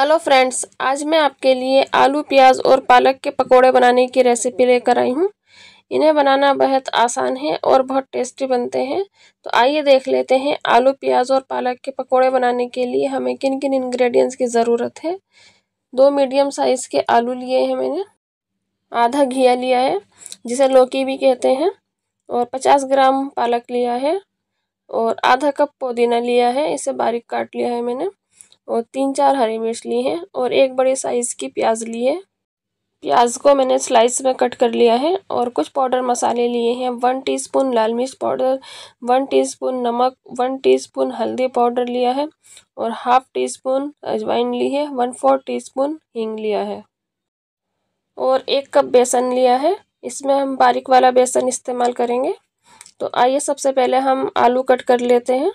hello friends आज मैं आपके लिए आलू प्याज और पालक के पकोड़े बनाने की रेसिपी लेकर आई हूँ इन्हें बनाना बेहद आसान है और बहुत टेस्टी बनते हैं तो आइए देख लेते हैं आलू प्याज और पालक के पकोड़े बनाने के लिए हमें किन किन इंग्रेडिएंट्स की ज़रूरत है दो मीडियम साइज़ के आलू लिए हैं मैंने आधा घिया लिया है जिसे लौकी भी कहते हैं और पचास ग्राम पालक लिया है और आधा कप पुदीना लिया है इसे बारीक काट लिया है मैंने और तीन चार हरी मिर्च ली है और एक बड़े साइज की प्याज ली है प्याज को मैंने स्लाइस में कट कर लिया है और कुछ पाउडर मसाले लिए हैं वन टीस्पून लाल मिर्च पाउडर वन टीस्पून नमक वन टीस्पून हल्दी पाउडर लिया है और हाफ टी स्पून अजवाइन ली है वन फोर टी स्पून हींग लिया है और एक कप बेसन लिया है इसमें हम बारीक वाला बेसन इस्तेमाल करेंगे तो आइए सबसे पहले हम आलू कट कर लेते हैं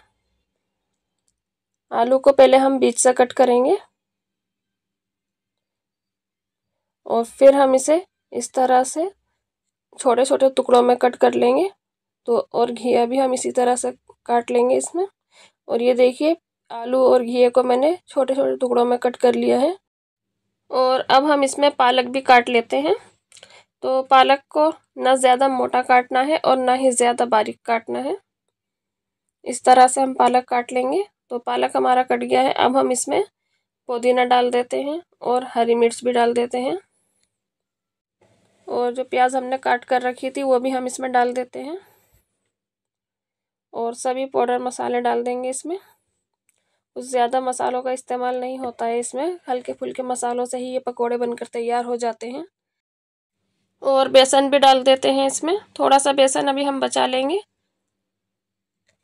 आलू को पहले हम बीच से कट करेंगे और फिर हम इसे इस तरह से छोटे छोटे टुकड़ों में कट कर लेंगे तो और घिया भी हम इसी तरह से काट लेंगे इसमें और ये देखिए आलू और घिये को मैंने छोटे छोटे टुकड़ों में कट कर लिया है और अब हम इसमें पालक भी काट लेते हैं तो पालक को ना ज़्यादा मोटा काटना है और ना ही ज़्यादा बारीक काटना है इस तरह से हम पालक काट लेंगे तो पालक हमारा कट गया है अब हम इसमें पुदीना डाल देते हैं और हरी मिर्च भी डाल देते हैं और जो प्याज हमने काट कर रखी थी वो भी हम इसमें डाल देते हैं और सभी पाउडर मसाले डाल देंगे इसमें कुछ ज़्यादा मसालों का इस्तेमाल नहीं होता है इसमें हल्के फुल्के मसालों से ही ये पकोड़े बनकर तैयार हो जाते हैं और बेसन भी डाल देते हैं इसमें थोड़ा सा बेसन अभी हम बचा लेंगे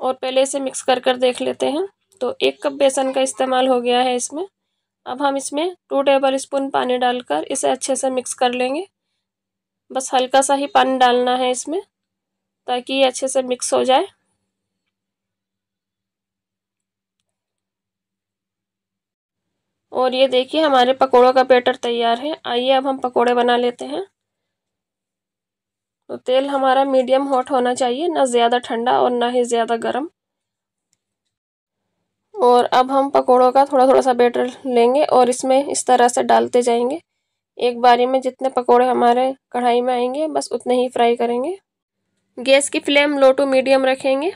और पहले इसे मिक्स कर कर देख लेते हैं तो एक कप बेसन का इस्तेमाल हो गया है इसमें अब हम इसमें टू टेबल स्पून पानी डालकर इसे अच्छे से मिक्स कर लेंगे बस हल्का सा ही पानी डालना है इसमें ताकि ये अच्छे से मिक्स हो जाए और ये देखिए हमारे पकोड़ों का बैटर तैयार है आइए अब हम पकोड़े बना लेते हैं तो तेल हमारा मीडियम हॉट होना चाहिए ना ज़्यादा ठंडा और ना ही ज़्यादा गर्म और अब हम पकोड़ों का थोड़ा थोड़ा सा बैटर लेंगे और इसमें इस तरह से डालते जाएंगे एक बारी में जितने पकोड़े हमारे कढ़ाई में आएंगे बस उतने ही फ्राई करेंगे गैस की फ्लेम लो टू मीडियम रखेंगे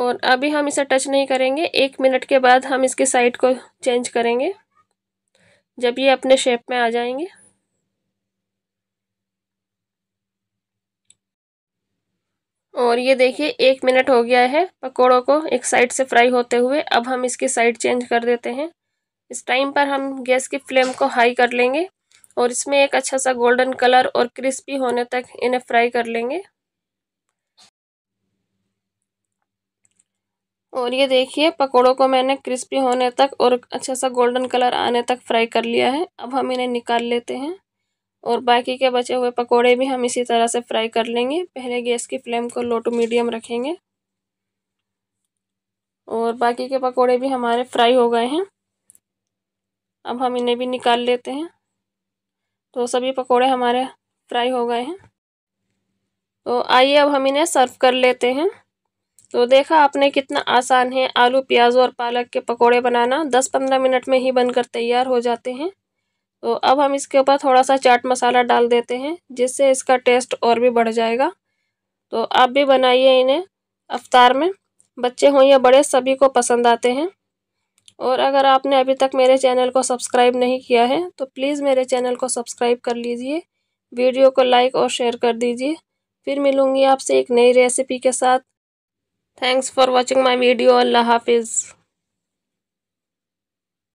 और अभी हम इसे टच नहीं करेंगे एक मिनट के बाद हम इसके साइड को चेंज करेंगे जब ये अपने शेप में आ जाएंगे और ये देखिए एक मिनट हो गया है पकोड़ों को एक साइड से फ्राई होते हुए अब हम इसकी साइड चेंज कर देते हैं इस टाइम पर हम गैस की फ्लेम को हाई कर लेंगे और इसमें एक अच्छा सा गोल्डन कलर और क्रिस्पी होने तक इन्हें फ्राई कर लेंगे और ये देखिए पकोड़ों को मैंने क्रिस्पी होने तक और अच्छा सा गोल्डन कलर आने तक फ्राई कर लिया है अब हम इन्हें निकाल लेते हैं और बाकी के बचे हुए पकोड़े भी हम इसी तरह से फ्राई कर लेंगे पहले गैस की फ्लेम को लो टू मीडियम रखेंगे और बाकी के पकोड़े भी हमारे फ्राई हो गए हैं अब हम इन्हें भी निकाल लेते हैं तो सभी पकोड़े हमारे फ्राई हो गए हैं तो आइए अब हम इन्हें सर्व कर लेते हैं तो देखा आपने कितना आसान है आलू प्याज और पालक के पकोड़े बनाना 10-15 मिनट में ही बनकर तैयार हो जाते हैं तो अब हम इसके ऊपर थोड़ा सा चाट मसाला डाल देते हैं जिससे इसका टेस्ट और भी बढ़ जाएगा तो आप भी बनाइए इन्हें अफ्तार में बच्चे हों या बड़े सभी को पसंद आते हैं और अगर आपने अभी तक मेरे चैनल को सब्सक्राइब नहीं किया है तो प्लीज़ मेरे चैनल को सब्सक्राइब कर लीजिए वीडियो को लाइक और शेयर कर दीजिए फिर मिलूँगी आपसे एक नई रेसिपी के साथ thanks for watching my video अल्लाह हाफिज़